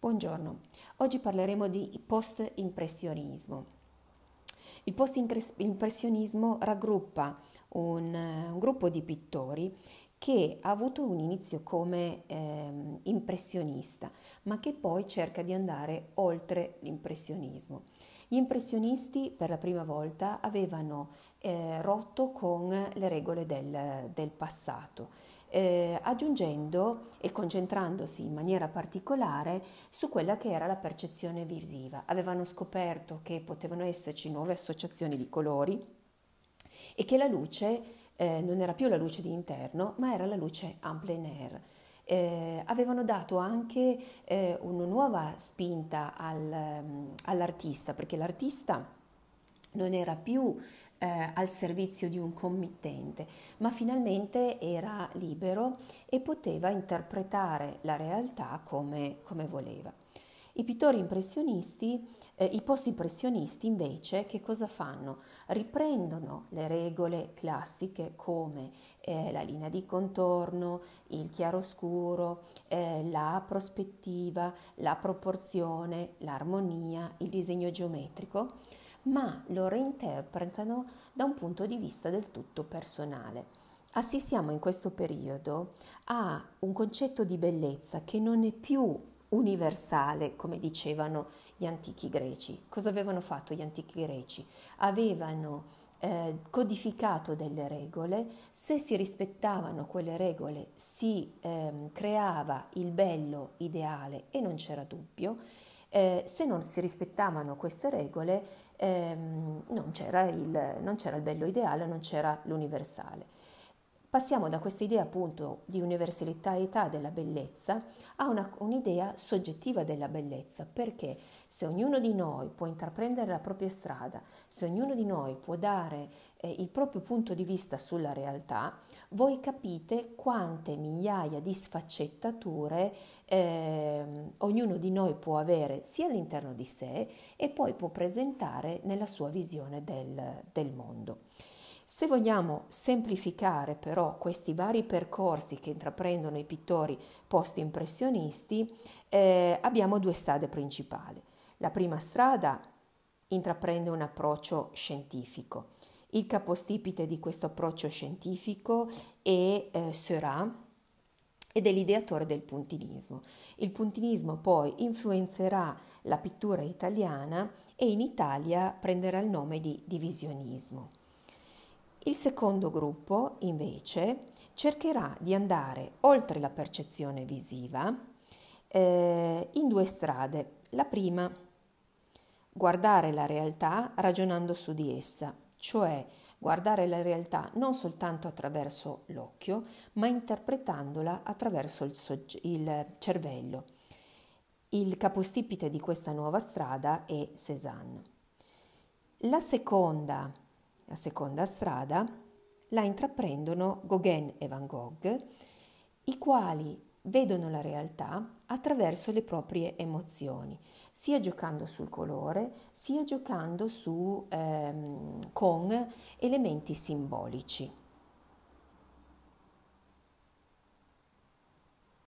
Buongiorno, oggi parleremo di post-impressionismo. Il post-impressionismo raggruppa un, un, gruppo di pittori che ha avuto un inizio come eh, impressionista, ma che poi cerca di andare oltre l'impressionismo. Gli impressionisti per la prima volta avevano eh, rotto con le regole del, del passato eh, aggiungendo e concentrandosi in maniera particolare su quella che era la percezione visiva. Avevano scoperto che potevano esserci nuove associazioni di colori e che la luce eh, non era più la luce di interno, ma era la luce en plein air. Eh, avevano dato anche eh, una nuova spinta al, mm, all'artista, perché l'artista non era più eh, al servizio di un committente, ma finalmente era libero e poteva interpretare la realtà come, come voleva. I pittori impressionisti, eh, i post-impressionisti invece, che cosa fanno? Riprendono le regole classiche come eh, la linea di contorno, il chiaroscuro, eh, la prospettiva, la proporzione, l'armonia, il disegno geometrico ma lo reinterpretano da un punto di vista del tutto personale. Assistiamo in questo periodo a un concetto di bellezza che non è più universale, come dicevano gli antichi greci. Cosa avevano fatto gli antichi greci? Avevano eh, codificato delle regole, se si rispettavano quelle regole si eh, creava il bello ideale e non c'era dubbio, eh, se non si rispettavano queste regole ehm, non, c'era il, non c'era il bello ideale, non c'era l'universale. Passiamo da questa idea appunto di universalità della bellezza a una, un'idea soggettiva della bellezza, perché se ognuno di noi può intraprendere la propria strada, se ognuno di noi può dare eh, il proprio punto di vista sulla realtà, voi capite quante migliaia di sfaccettature eh, ognuno di noi può avere sia all'interno di sé e poi può presentare nella sua visione del, del mondo. Se vogliamo semplificare però questi vari percorsi che intraprendono i pittori post-impressionisti, eh, abbiamo due strade principali. La prima strada intraprende un approccio scientifico. Il capostipite di questo approccio scientifico è eh, Seurat ed è l'ideatore del puntinismo. Il puntinismo poi influenzerà la pittura italiana e in Italia prenderà il nome di divisionismo. Il secondo gruppo, invece, cercherà di andare oltre la percezione visiva eh, in due strade. La prima, guardare la realtà ragionando su di essa, cioè guardare la realtà non soltanto attraverso l'occhio, ma interpretandola attraverso il, sogge- il cervello. Il capostipite di questa nuova strada è Cézanne. La seconda la seconda strada la intraprendono Gauguin e Van Gogh, i quali vedono la realtà attraverso le proprie emozioni, sia giocando sul colore, sia giocando su, ehm, con elementi simbolici.